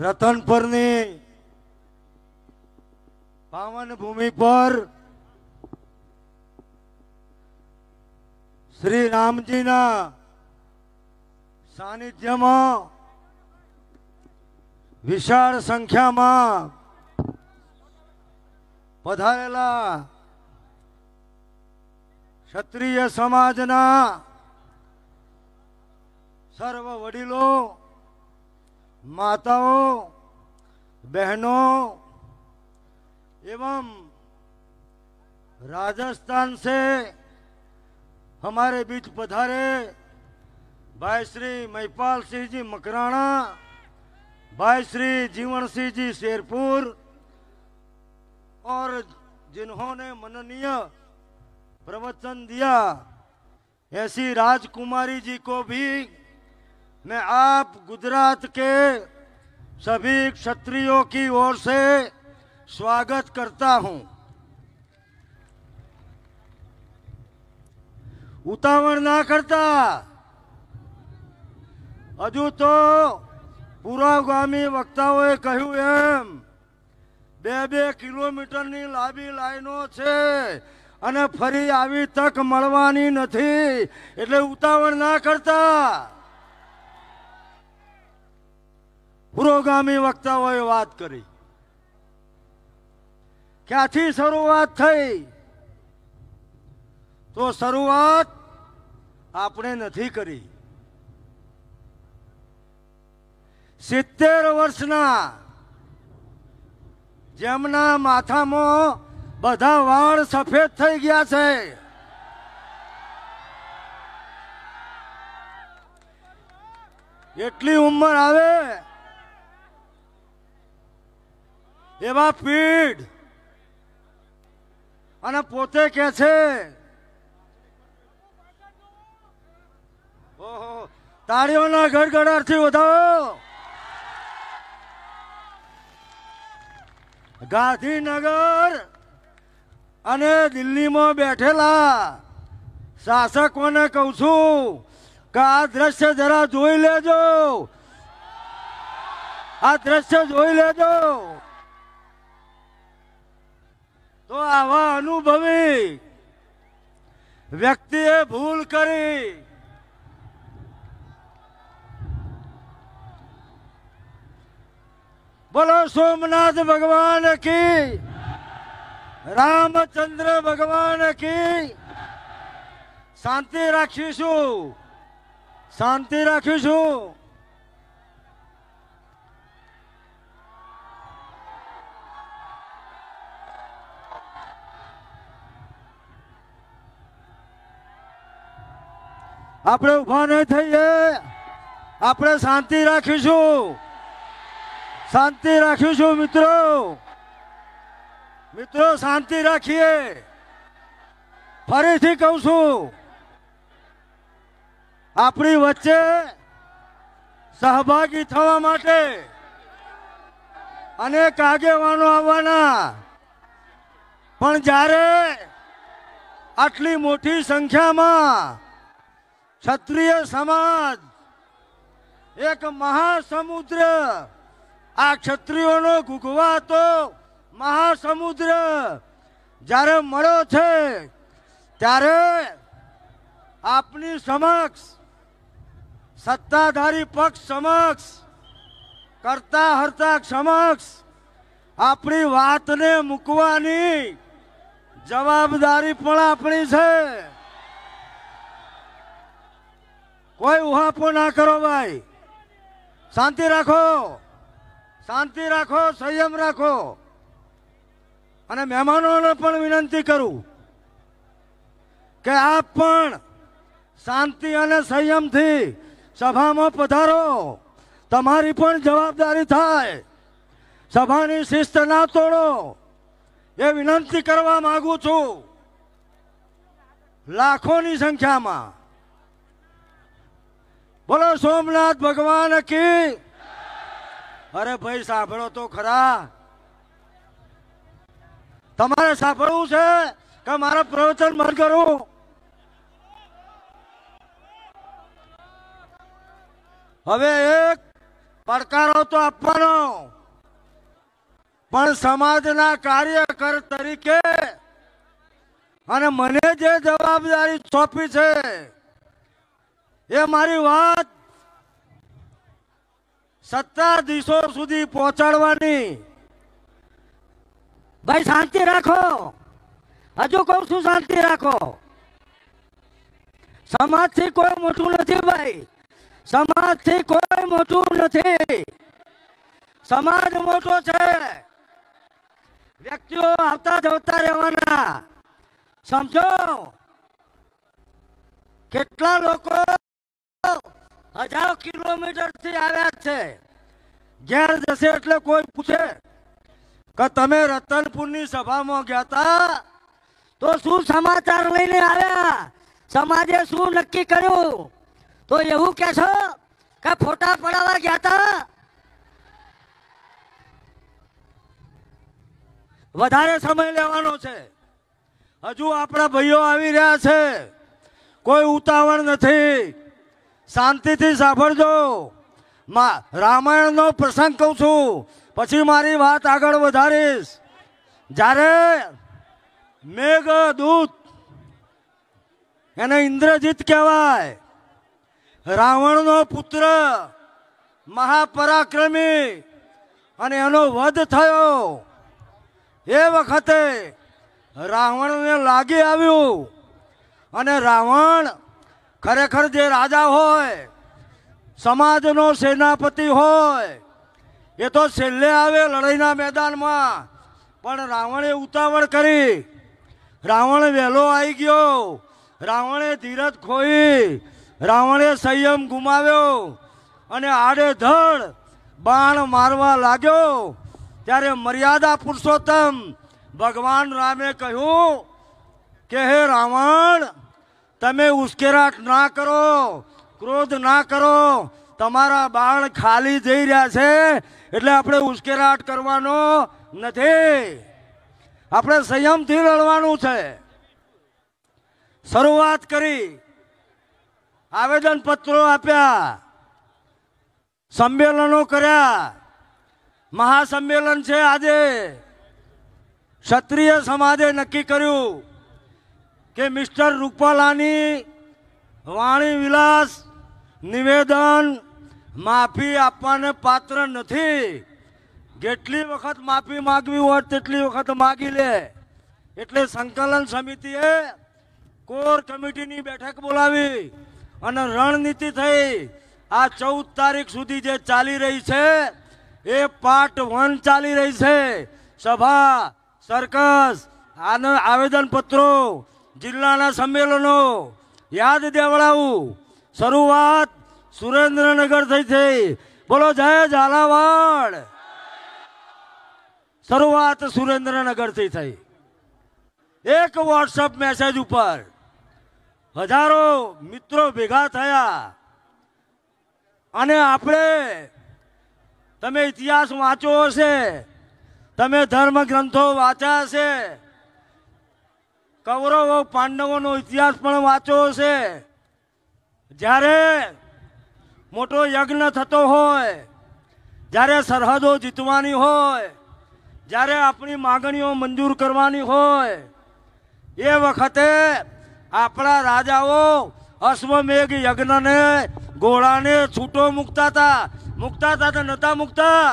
રતન રતનપરની પાવન ભૂમિ પર શ્રી રામજીના સાનિધ્યમાં વિશાળ સંખ્યામાં પધારેલા ક્ષત્રિય સમાજના સર્વ વડીલો माताओं बहनों एवं राजस्थान से हमारे बीच पधारे भाई श्री महिपाल सिंह जी मकराणा भाई श्री जीवन सिंह जी शेरपुर और जिन्होंने मननीय प्रवचन दिया ऐसी राजकुमारी जी को भी मैं આપ ગુજરાત કે સભી ક્ષત્રિયો કી ओर से स्वागत करता हूं ઉતાવળ ના કરતા હજુ તો પુરાગામી વક્તાઓએ કહ્યું એમ બે બે કિલોમીટરની લાંબી લાઈનો છે અને ફરી આવી તક મળવાની નથી એટલે ઉતાવળ ના કરતા પુરોગામી વક્તાઓએ વાત કરી ક્યાંથી શરૂઆત થઈ તો શરૂઆત આપણે નથી કરી સિત્તેર વર્ષના જેમના માથામાં બધા વાળ સફેદ થઈ ગયા છે એટલી ઉંમર આવે એવા પીઢ અને પોતે કે છે ઓહો તાળીઓના ગડગડાટથી વધાવો ગાંધીનગર અને દિલ્હીમાં બેઠેલા શાસકોને કહું છું કે આ દ્રશ્ય જરા જોઈ લેજો આ દ્રશ્ય જોઈ લેજો તો આવા અનુભવી વ્યક્તિએ ભૂલ કરી બોલો સોમનાથ ભગવાન કી રામચંદ્ર ભગવાન કી શાંતિ રાખીશું શાંતિ રાખીશું આપણે ઉભા નહીં થઈએ આપણે શાંતિ રાખીશું શાંતિ રાખીશું મિત્રો મિત્રો શાંતિ રાખીએ ફરીથી કહું છું આપણી વચ્ચે સહભાગી થવા માટે અનેક આગેવાનો આવવાના પણ જ્યારે આટલી મોટી સંખ્યામાં ક્ષત્રિય સમાજ એક મહાસમુદ્ર આ ક્ષત્રિયોનો ગુગવાતો મહાસમુદ્ર જ્યારે મળ્યો છે ત્યારે આપની સમક્ષ સત્તાધારી પક્ષ સમક્ષ કરતા હરતા સમક્ષ આપણી વાતને મૂકવાની જવાબદારી પણ આપણી છે કોઈ ઉહાપો ના કરો ભાઈ શાંતિ રાખો શાંતિ રાખો સંયમ રાખો અને મહેમાનોને પણ વિનંતી કરું કે આપ પણ શાંતિ અને સંયમથી સભામાં પધારો તમારી પણ જવાબદારી થાય સભાની શિસ્ત ના તોડો એ વિનંતી કરવા માગું છું લાખોની સંખ્યામાં બોલો સોમનાથ ભગવાન કી અરે ભાઈ સાંભળો તો ખરા તમારે સાંભળવું છે કે મારા પ્રવચન મન કરું હવે એક પડકારો તો આપવાનો પણ સમાજના કાર્યકર તરીકે અને મને જે જવાબદારી સોંપી છે એ મારી વાત સત્તાધીશો સુધી પહોંચાડવાની ભાઈ શાંતિ રાખો હજુ કહું શું શાંતિ રાખો સમાજ થી કોઈ મોટું નથી ભાઈ સમાજથી કોઈ મોટું નથી સમાજ મોટો છે વ્યક્તિઓ આવતા જવતા રહેવાના સમજો કેટલા લોકો હજારો કિલોમીટરથી આવ્યા છે ઘેર જશે એટલે કોઈ પૂછે કે તમે રતનપુરની સભામાં ગયા હતા તો શું સમાચાર લઈને આવ્યા સમાજે શું નક્કી કર્યું તો એવું કે છો કે ફોટા પડાવવા ગયા હતા વધારે સમય લેવાનો છે હજુ આપણા ભાઈઓ આવી રહ્યા છે કોઈ ઉતાવળ નથી શાંતિથી સાંભળજો રામાયણનો પ્રસંગ કહું છું પછી મારી વાત આગળ વધારીશ જ્યારે મેઘદૂત એને ઇન્દ્રજીત કહેવાય રાવણનો પુત્ર મહાપરાક્રમી અને એનો વધ થયો એ વખતે રાવણને લાગી આવ્યું અને રાવણ ખરેખર જે રાજા હોય સમાજનો સેનાપતિ હોય એ તો છેલ્લે આવે લડાઈના મેદાનમાં પણ રાવણે ઉતાવળ કરી રાવણ વહેલો આવી ગયો રાવણે ધીરજ ખોઈ રાવણે સંયમ ગુમાવ્યો અને આડેધડ બાણ મારવા લાગ્યો ત્યારે મર્યાદા પુરુષોત્તમ ભગવાન રામે કહ્યું કે હે રાવણ તમે ઉશ્કેરાટ ના કરો ક્રોધ ના કરો તમારા બાળ ખાલી જઈ રહ્યા છે એટલે આપણે ઉશ્કેરાટ કરવાનો નથી આપણે સંયમથી લડવાનું છે શરૂઆત કરી આવેદન પત્રો આપ્યા સંમેલનો કર્યા મહાસંમેલન છે આજે ક્ષત્રિય સમાજે નક્કી કર્યું કે મિસ્ટર રૂપાલાની વાણી વિલાસ નિવેદન માફી આપવાને પાત્ર નથી જેટલી વખત માફી માગવી હોય તેટલી વખત માગી લે એટલે સંકલન સમિતિએ કોર કમિટીની બેઠક બોલાવી અને રણનીતિ થઈ આ ચૌદ તારીખ સુધી જે ચાલી રહી છે એ પાર્ટ વન ચાલી રહી છે સભા સરકસ આવેદનપત્રો જિલ્લાના સંમેલનો યાદ દેવડાવું શરૂઆત સુરેન્દ્રનગર થઈ થઈ બોલો જય ઝાલાવાડ શરૂઆત સુરેન્દ્રનગર થી થઈ એક વોટ્સઅપ મેસેજ ઉપર હજારો મિત્રો ભેગા થયા અને આપણે તમે ઇતિહાસ વાંચો હશે તમે ધર્મ ગ્રંથો વાંચ્યા હશે કૌરવો પાંડવોનો ઇતિહાસ પણ વાંચ્યો છે જ્યારે મોટો યજ્ઞ થતો હોય જ્યારે સરહદો જીતવાની હોય જ્યારે આપણી માગણીઓ મંજૂર કરવાની હોય એ વખતે આપણા રાજાઓ અશ્વમેઘ યજ્ઞને ઘોડાને છૂટો મૂકતા હતા મૂકતા હતા તો નતા મૂકતા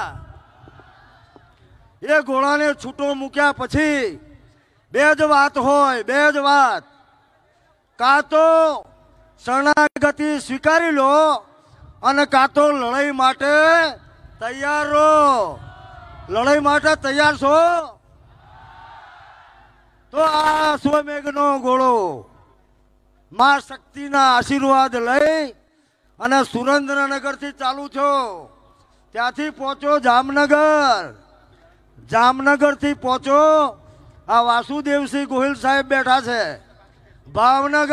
એ ઘોડાને છૂટો મૂક્યા પછી બે જ વાત હોય બે જ વાત કાં તો શરણાગતિ સ્વીકારી લો અને કાં તો લડાઈ માટે તૈયાર રહો લડાઈ માટે તૈયાર છો તો આ સ્વમેઘનો ગોળો મા શક્તિના આશીર્વાદ લઈ અને સુરેન્દ્રનગરથી ચાલુ છો ત્યાંથી પહોંચો જામનગર જામનગરથી પહોંચો આ વાસુદેવસિંહ ગોહિલ સાહેબ બેઠા છે ભાવનગર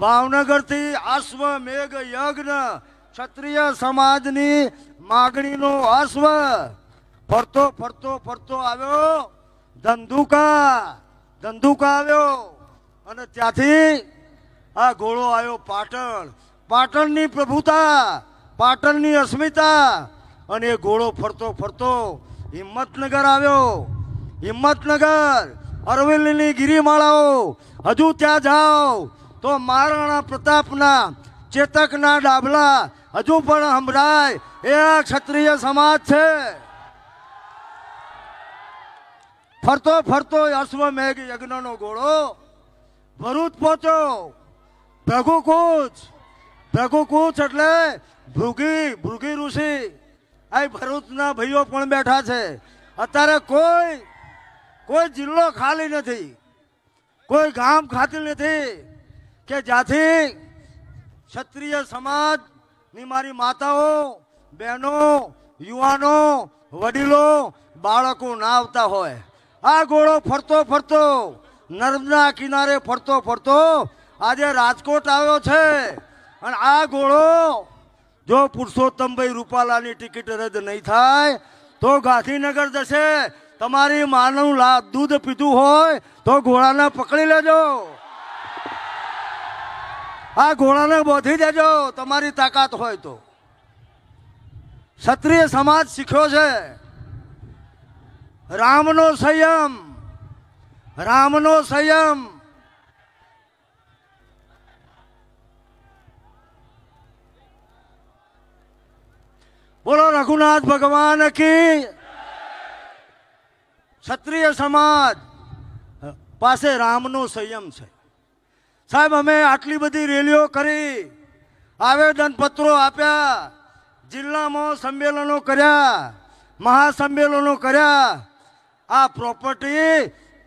ભાવનગરથી અશ્વ મેઘ યજ્ઞ ક્ષત્રિય સમાજની માગણીનો અશ્વ ફરતો ફરતો ફરતો આવ્યો ધંધુકા ધંધુકા આવ્યો અને ત્યાંથી આ ઘોડો આવ્યો પાટણ પાટણની પ્રભુતા પાટણની અસ્મિતા અને એ ઘોડો ફરતો ફરતો હિંમતનગર આવ્યો હિંમતનગર અરવલ્લીની ગિરિમાળાઓ હજુ ત્યાં જાઓ તો મહારાણા પ્રતાપના ચેતકના ડાબલા હજુ પણ સંભળાય એ આ ક્ષત્રિય સમાજ છે ફરતો ફરતો અશ્વમેઘ યજ્ઞનો ગોળો ભરૂચ પહોંચ્યો ભૃગુકૂચ ભૃગુકૂચ એટલે ભૃગી ભૃગી ઋષિ આ ભરૂચના ભાઈઓ પણ બેઠા છે અત્યારે કોઈ કોઈ જિલ્લો ખાલી નથી કોઈ ગામ ખાતી નથી કે જ્યાંથી ક્ષત્રિય સમાજની મારી માતાઓ બહેનો યુવાનો વડીલો બાળકો ના આવતા હોય આ ઘોડો ફરતો ફરતો નર્મદા કિનારે ફરતો ફરતો આજે રાજકોટ આવ્યો છે અને આ ઘોડો જો પુરુષોત્તમભાઈ રૂપાલાની ટિકિટ રદ નહીં થાય તો ગાંધીનગર જશે તમારી માનું લા દૂધ પીધું હોય તો ઘોડાને પકડી લેજો આ ઘોડાને બોધી દેજો તમારી તાકાત હોય તો ક્ષત્રિય સમાજ શીખ્યો છે રામનો સંયમ રામનો સંયમ બોલો રઘુનાથ ભગવાન કી ક્ષત્રિય સમાજ પાસે રામનો સંયમ છે સાહેબ અમે આટલી બધી રેલીઓ કરી આવેદનપત્રો આપ્યા જિલ્લામાં સંમેલનો કર્યા મહાસંમેલનો કર્યા આ પ્રોપર્ટી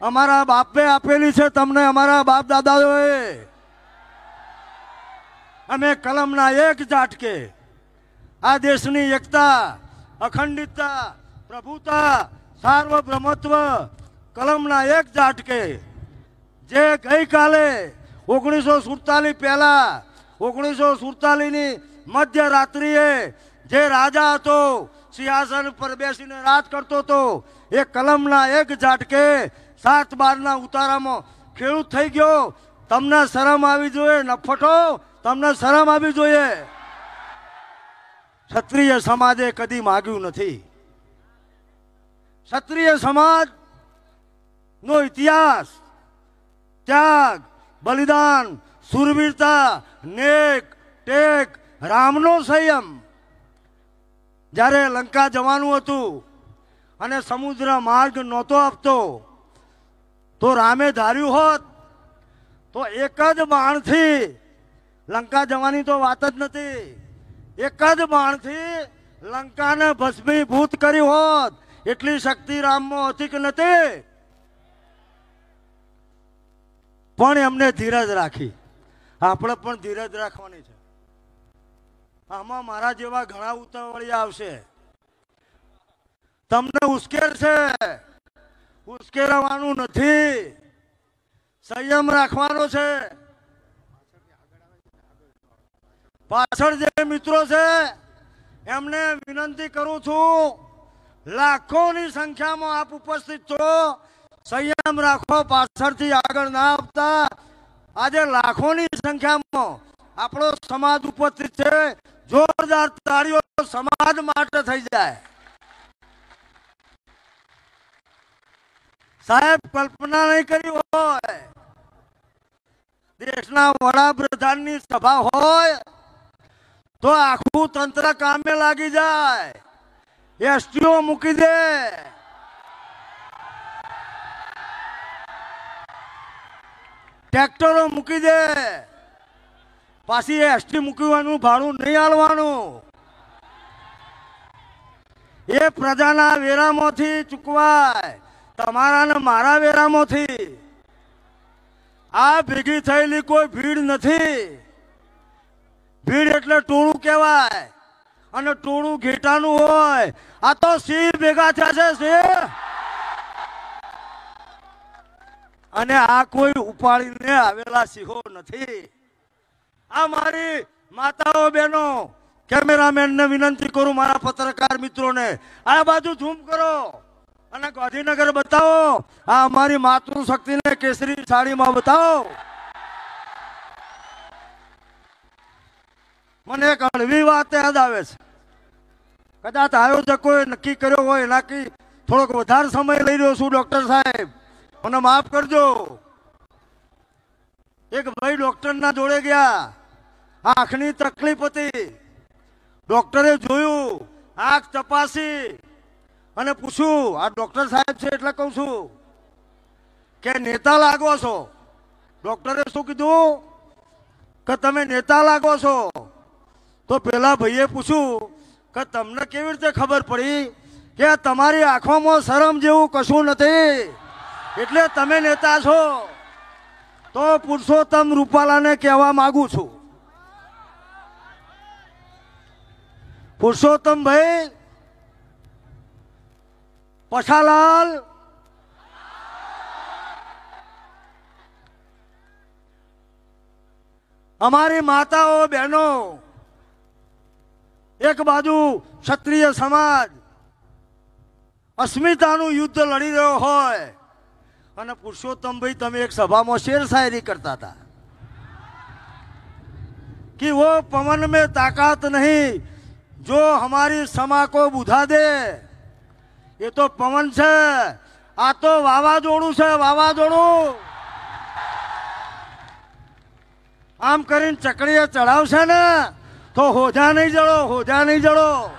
અમારા બાપે આપેલી છે તમને અમારા બાપ દાદાઓએ અમે કલમના એક જાટકે આ દેશની એકતા અખંડિતતા પ્રભુતા સાર્વભૌમત્વ કલમના એક જાટકે જે ગઈકાલે ઓગણીસો સુડતાલીસ પહેલાં ઓગણીસો સુડતાલીસની મધ્યરાત્રિએ જે રાજા હતો સિંહાસન પર બેસીને રાજ કરતો હતો એ કલમના એક જાટકે સાત બારના ઉતારામાં ખેડૂત થઈ ગયો તમને શરમ આવી જોઈએ નફટો તમને શરમ આવી જોઈએ ક્ષત્રિય સમાજે કદી માગ્યું નથી ક્ષત્રિય સમાજ નો ઇતિહાસ ત્યાગ બલિદાન સુરવીરતા નેક ટેક રામનો સંયમ જ્યારે લંકા જવાનું હતું અને સમુદ્ર માર્ગ નહોતો આપતો તો રામે ધાર્યું હોત તો એક જ બાણથી લંકા જવાની તો વાત જ નથી એક જ બાણથી લંકાને ભસ્મીભૂત કરી હોત એટલી શક્તિ રામમાં હતી કે નથી પણ એમને ધીરજ રાખી આપણે પણ ધીરજ રાખવાની છે આમાં મારા જેવા ઘણા ઉતાવળી આવશે તમને ઉશ્કેર છે ઉશ્કેરવાનું નથી સંયમ રાખવાનો છે પાછળ જે મિત્રો છે એમને વિનંતી કરું છું લાખોની સંખ્યામાં આપ ઉપસ્થિત છો સંયમ રાખો પાછળથી આગળ ના આપતા આજે લાખોની સંખ્યામાં આપણો સમાજ ઉપસ્થિત છે જોરદાર તાળીઓ સમાજ માટે થઈ જાય સાહેબ કલ્પના નહીં કરી હોય દેશના વડાપ્રધાનની સભા હોય તો આખું તંત્ર કામે લાગી જાય એસટીઓ મૂકી દે ટ્રેક્ટરો મૂકી દે પાછી એસટી મૂકવાનું ભાડું નહીં હાલવાનું એ પ્રજાના વેરામાંથી ચૂકવાય તમારા ને મારા વેરામાંથી આ ભેગી થયેલી કોઈ ભીડ નથી ભીડ એટલે ટોળું કહેવાય અને ટોળું ઘેટાનું હોય આ તો સિંહ ભેગા થયા છે સિંહ અને આ કોઈ ઉપાડીને આવેલા સિંહો નથી આ મારી માતાઓ બહેનો કેમેરામેનને વિનંતી કરું મારા પત્રકાર મિત્રોને આ બાજુ ઝૂમ કરો અને ગાંધીનગર બતાવો આ અમારી માતૃશક્તિને કેસરી સાડીમાં બતાવો મને એક હળવી વાત યાદ આવે છે કદાચ આયોજકોએ નક્કી કર્યો હોય એનાથી થોડોક વધારે સમય લઈ રહ્યો છું ડૉક્ટર સાહેબ મને માફ કરજો એક ભાઈ ડોક્ટરના જોડે ગયા આંખની તકલીફ હતી ડોક્ટરે જોયું આંખ તપાસી અને પૂછ્યું આ ડોક્ટર સાહેબ છે એટલે કહું છું કે નેતા લાગો છો ડોક્ટરે શું કીધું કે તમે નેતા લાગો છો તો પેલા ભાઈએ પૂછ્યું કે તમને કેવી રીતે ખબર પડી કે તમારી આંખોમાં શરમ જેવું કશું નથી એટલે તમે નેતા છો તો પુરુષોત્તમ રૂપાલાને કહેવા માગું છું પુરુષોત્તમ ભાઈ પછાલાલ અમારી માતાઓ બહેનો એક બાજુ ક્ષત્રિય સમાજ અસ્મિતાનું યુદ્ધ લડી રહ્યો હોય અને પુરુષોત્તમ ભાઈ તમે એક સભામાં શેર શાયરી કરતા હતા कि वो पवन में ताकत नहीं जो हमारी समा को बुझा दे ये तो पवन છે આ તો વાવાઝોડું છે વાવાઝોડું આમ કરીને ચકડીએ ચડાવશે ને तो हो जा नहीं जड़ो हो जा નહીં જડો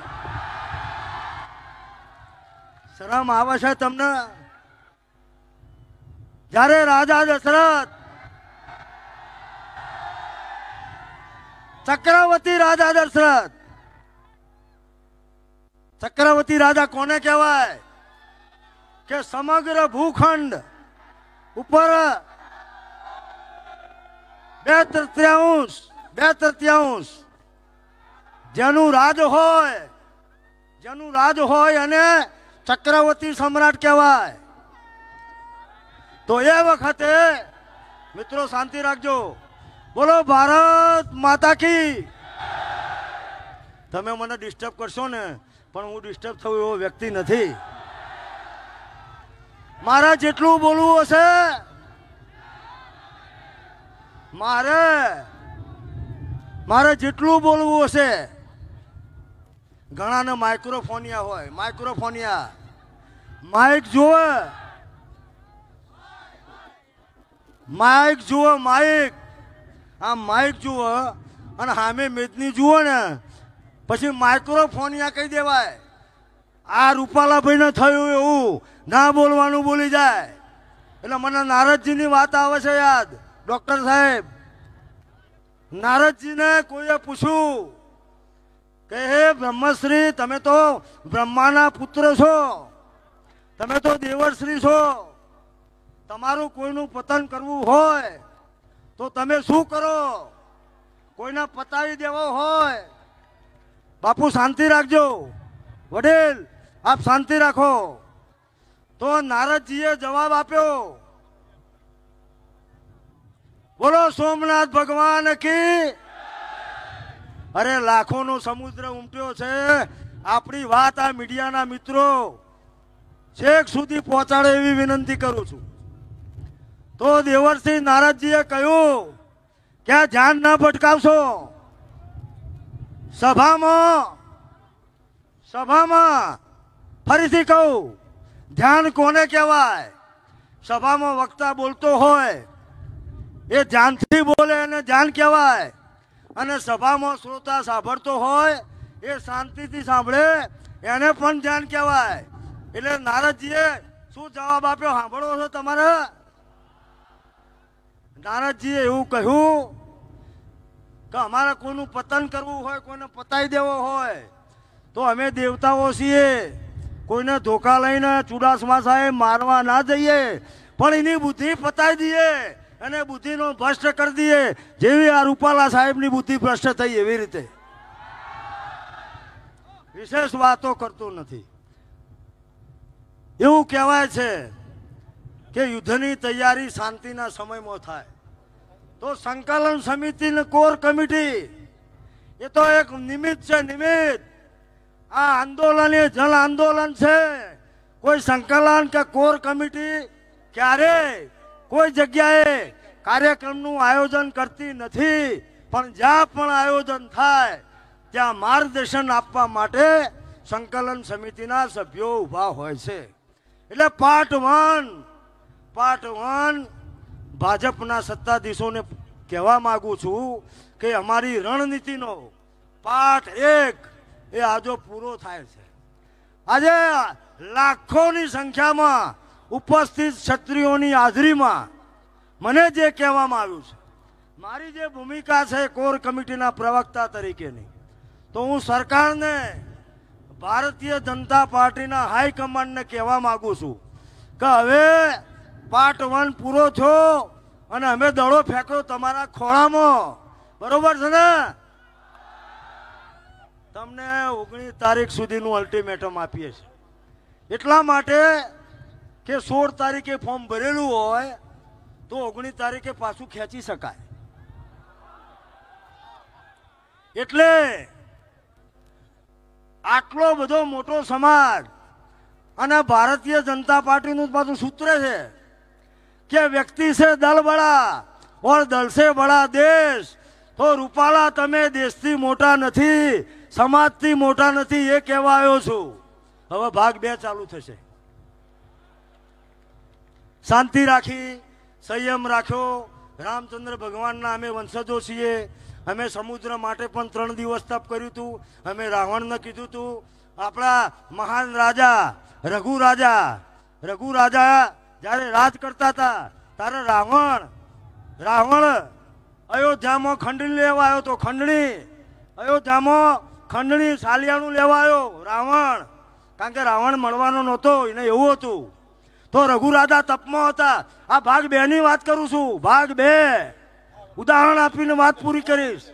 શરમ આવે છે તમને જ્યારે રાજા દશરથ ચક્રવર્તી રાજા દશરથ ચક્રવર્તી રાજા કોને કહેવાય કે સમગ્ર ભૂખંડ ઉપર બે તૃતીયાંશ બે તૃતીયાંશ જેનું રાજ હોય જેનું રાજ હોય અને ચક્રવર્તી સમ્રાટ કહેવાય તો એ વખતે મિત્રો શાંતિ રાખજો બોલો ભારત માતા કી તમે મને ડિસ્ટર્બ કરશો ને પણ હું ડિસ્ટર્બ થવું એવો વ્યક્તિ નથી મારે જેટલું બોલવું હશે મારે મારે જેટલું બોલવું હશે ઘણાને માઇક્રોફોનિયા હોય માઇક્રોફોનિયા માઇક જુઓ માઇક જુઓ માઇક આ માઇક જુઓ અને સામે મેદની જુઓ ને પછી માઇક્રોફોનિયા કહી દેવાય આ રૂપાલાભાઈને થયું એવું ના બોલવાનું બોલી જાય એટલે મને નારદજીની વાત આવે છે યાદ ડૉક્ટર સાહેબ નારદજીને કોઈએ પૂછ્યું કે હે બ્રહ્મશ્રી તમે તો બ્રહ્માના પુત્ર છો તમે તો દેવશ્રી છો તમારું કોઈનું પતન કરવું હોય તો તમે શું કરો કોઈને પતાવી દેવો હોય બાપુ શાંતિ રાખજો વડીલ આપ શાંતિ રાખો તો નારદજીએ જવાબ આપ્યો બોલો સોમનાથ ભગવાન કી અરે લાખોનો સમુદ્ર ઉમટ્યો છે આપણી વાત આ મીડિયાના મિત્રો છેક સુધી પહોંચાડે એવી વિનંતી કરું છું તો દેવરસિંહ નારદજીએ કહ્યું કે ધ્યાન ના ભટકાવશો સભામાં સભામાં ફરીથી કહું ધ્યાન કોને કહેવાય સભામાં વક્તા બોલતો હોય એ ધ્યાનથી બોલે અને ધ્યાન કહેવાય અને સભામાં શ્રોતા સાંભળતો હોય એ શાંતિથી સાંભળે એને પણ ધ્યાન કહેવાય એટલે નારદજીએ શું જવાબ આપ્યો સાંભળવો છો તમારે નારદજીએ એવું કહ્યું કે અમારે કોઈનું પતન કરવું હોય કોઈને પતાવી દેવો હોય તો અમે દેવતાઓ છીએ કોઈને ધોકા લઈને ચુડાસમા સાહેબ મારવા ના જઈએ પણ એની બુદ્ધિ પતાવી દઈએ અને બુદ્ધિનો ભ્રષ્ટ કરી દઈએ જેવી આ રૂપાલા સાહેબની બુદ્ધિ ભ્રષ્ટ થઈ એવી રીતે વિશેષ વાતો કરતો નથી એવું કહેવાય છે કે યુદ્ધની તૈયારી શાંતિના સમયમાં થાય તો સંકલન સમિતિની કોર કમિટી એ તો એક નિમિત્ત છે નિમિત્ત આ આંદોલન એ જન આંદોલન છે કોઈ સંકલન કે કોર કમિટી ક્યારેય કોઈ જગ્યાએ કાર્યક્રમનું આયોજન કરતી નથી પણ જ્યાં પણ આયોજન થાય ત્યાં માર્ગદર્શન આપવા માટે સંકલન સમિતિના સભ્યો ઊભા હોય છે એટલે પાર્ટ વન પાર્ટ વન ભાજપના સત્તાધીશોને કહેવા માગું છું કે અમારી રણનીતિનો પાઠ એક એ આજો પૂરો થાય છે આજે લાખોની સંખ્યામાં ઉપસ્થિત ક્ષત્રિયોની હાજરીમાં મને જે કહેવામાં આવ્યું છે મારી જે ભૂમિકા છે કોર કમિટીના પ્રવક્તા તરીકેની તો હું સરકારને ભારતીય જનતા પાર્ટીના હાઈકમાન્ડને કહેવા માગું છું કે હવે પાર્ટ વન પૂરો થયો અને અમે દડો ફેંક્યો તમારા ખોળામાં બરોબર છે ને તમને ઓગણીસ તારીખ સુધીનું અલ્ટિમેટમ આપીએ છીએ એટલા માટે કે સોળ તારીખે ફોર્મ ભરેલું હોય તો ઓગણીસ તારીખે પાછું ખેંચી શકાય એટલે આટલો બધો મોટો સમાજ અને ભારતીય જનતા પાર્ટીનું પાછું સૂત્ર છે કે વ્યક્તિ છે દલ બળા ઓર દલ સે બળા દેશ તો રૂપાલા તમે દેશથી મોટા નથી સમાજથી મોટા નથી એ કહેવા આવ્યો છું હવે ભાગ બે ચાલુ થશે શાંતિ રાખી સંયમ રાખ્યો રામચંદ્ર ભગવાનના અમે વંશજો છીએ અમે સમુદ્ર માટે પણ ત્રણ દિવસ તપ કર્યું હતું અમે રાવણને કીધું હતું આપણા મહાન રાજા રઘુ રાજા રઘુ રાજા જ્યારે રાજ કરતા હતા ત્યારે રાવણ રાવણ અયોધ્યામાં ખંડણી લેવા આવ્યો તો ખંડણી અયોધ્યામાં ખંડણી સાલિયાનું લેવા આવ્યો રાવણ કારણ કે રાવણ મળવાનો નહોતો એને એવું હતું તો રઘુરાધા તપમાં હતા આ ભાગ બે ની વાત કરું છું ભાગ બે ઉદાહરણ આપીને વાત પૂરી કરીશ